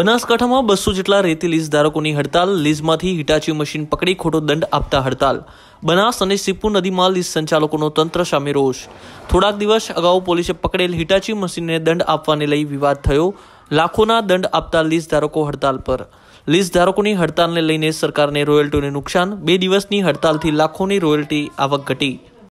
બનાસકાંઠામાં બસો જેટલા રેતી લીઝ ધારકોની હડતાલ લીઝમાંથી હિટાચી મશીન પકડી ખોટો દંડ આપતા હડતાલ બનાસ અને સિપુ નદીમાં લીઝ સંચાલકોનો તંત્ર સામે રોષ થોડાક દિવસ અગાઉ પોલીસે પકડેલ હિટાચી મશીનને દંડ આપવાને લઈ વિવાદ થયો લાખોના દંડ આપતા લીઝ ધારકો હડતાલ પર લીઝ ધારકોની હડતાલને લઈને સરકારને રોયલ્ટીને નુકસાન બે દિવસની હડતાલથી લાખોની રોયલ્ટી આવક ઘટી